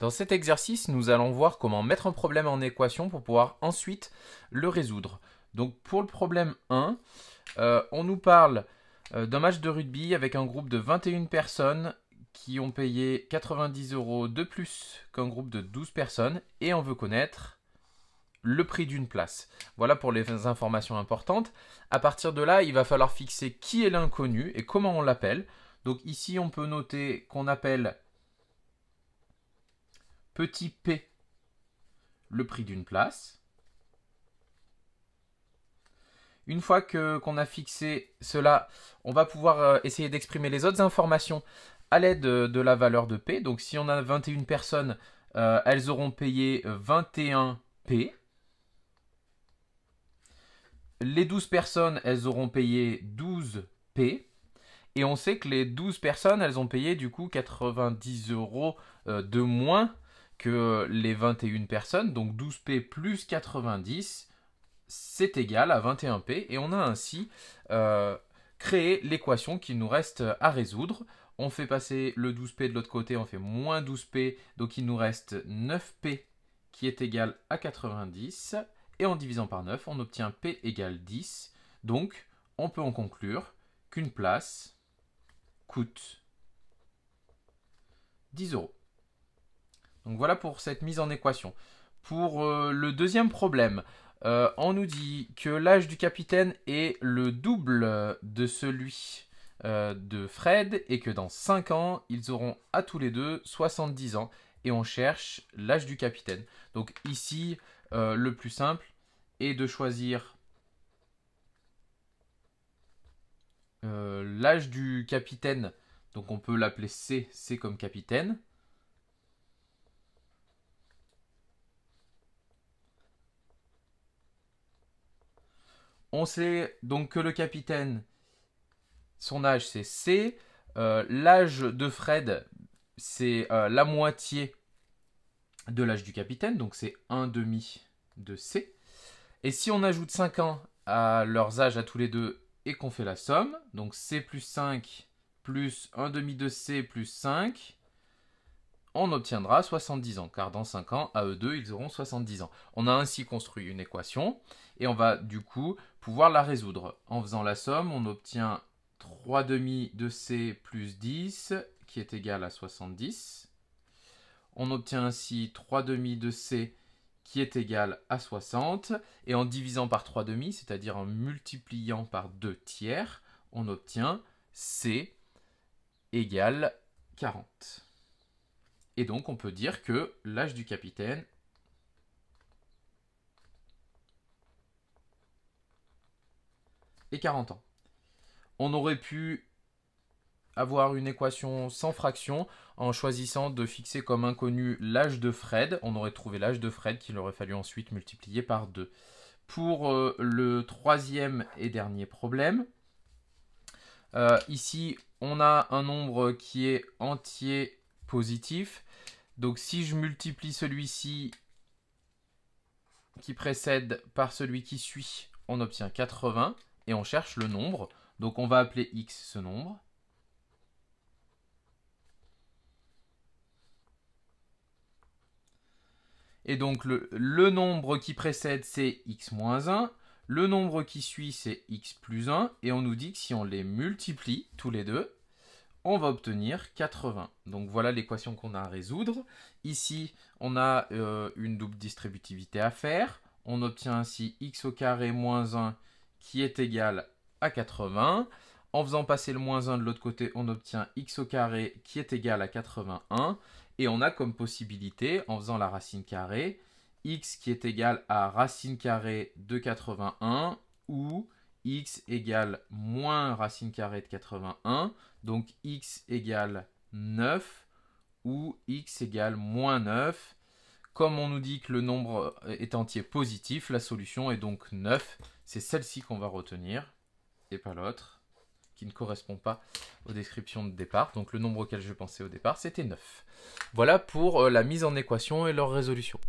Dans cet exercice, nous allons voir comment mettre un problème en équation pour pouvoir ensuite le résoudre. Donc pour le problème 1, euh, on nous parle euh, d'un match de rugby avec un groupe de 21 personnes qui ont payé 90 euros de plus qu'un groupe de 12 personnes et on veut connaître le prix d'une place. Voilà pour les informations importantes. À partir de là, il va falloir fixer qui est l'inconnu et comment on l'appelle. Donc ici, on peut noter qu'on appelle Petit p, le prix d'une place. Une fois qu'on a fixé cela, on va pouvoir euh, essayer d'exprimer les autres informations à l'aide de la valeur de p. Donc si on a 21 euh, personnes, elles auront payé 21 p. Les 12 personnes, elles auront payé 12 p. Et on sait que les 12 personnes, elles ont payé du coup 90 euros euh, de moins que les 21 personnes, donc 12p plus 90, c'est égal à 21p, et on a ainsi euh, créé l'équation qu'il nous reste à résoudre. On fait passer le 12p de l'autre côté, on fait moins 12p, donc il nous reste 9p qui est égal à 90, et en divisant par 9, on obtient p égale 10, donc on peut en conclure qu'une place coûte 10 euros. Donc voilà pour cette mise en équation. Pour euh, le deuxième problème, euh, on nous dit que l'âge du capitaine est le double de celui euh, de Fred et que dans 5 ans, ils auront à tous les deux 70 ans et on cherche l'âge du capitaine. Donc ici, le plus simple est de choisir l'âge du capitaine. Donc on peut l'appeler C, C comme capitaine. On sait donc que le capitaine, son âge c'est C. Euh, l'âge de Fred, c'est euh, la moitié de l'âge du capitaine, donc c'est 1,5 demi de C. Et si on ajoute 5 ans à leurs âges à tous les deux et qu'on fait la somme, donc C plus 5 plus 1 demi de C plus 5, on obtiendra 70 ans, car dans 5 ans, à eux deux, ils auront 70 ans. On a ainsi construit une équation, et on va du coup pouvoir la résoudre. En faisant la somme, on obtient 3 demi de C plus 10, qui est égal à 70. On obtient ainsi 3 demi de C qui est égal à 60, et en divisant par 3 demi, c'est-à-dire en multipliant par 2 tiers, on obtient C égale 40. Et donc on peut dire que l'âge du capitaine est 40 ans. On aurait pu avoir une équation sans fraction en choisissant de fixer comme inconnu l'âge de Fred. On aurait trouvé l'âge de Fred qu'il aurait fallu ensuite multiplier par 2. Pour euh, le troisième et dernier problème, euh, ici on a un nombre qui est entier positif. Donc si je multiplie celui-ci qui précède par celui qui suit, on obtient 80 et on cherche le nombre. Donc on va appeler x ce nombre. Et donc le, nombre qui précède c'est x-1, moins le nombre qui suit c'est x plus 1, et on nous dit que si on les multiplie tous les deux, on va obtenir 80. Donc voilà l'équation qu'on a à résoudre. Ici, on a euh, une double distributivité à faire. On obtient ainsi x au carré moins 1 qui est égal à 80. En faisant passer le moins 1 de l'autre côté, on obtient x au carré qui est égal à 81. Et on a comme possibilité, en faisant la racine carrée, x qui est égal à racine carrée de 81 x égale moins racine carrée de 81, donc x égale 9 ou x égale moins 9. Comme on nous dit que le nombre est entier positif, la solution est donc 9. C'est celle-ci qu'on va retenir et pas l'autre, qui ne correspond pas aux descriptions de départ. Donc le nombre auquel je pensais au départ, c'était 9. Voilà pour euh, la mise en équation et leur résolution.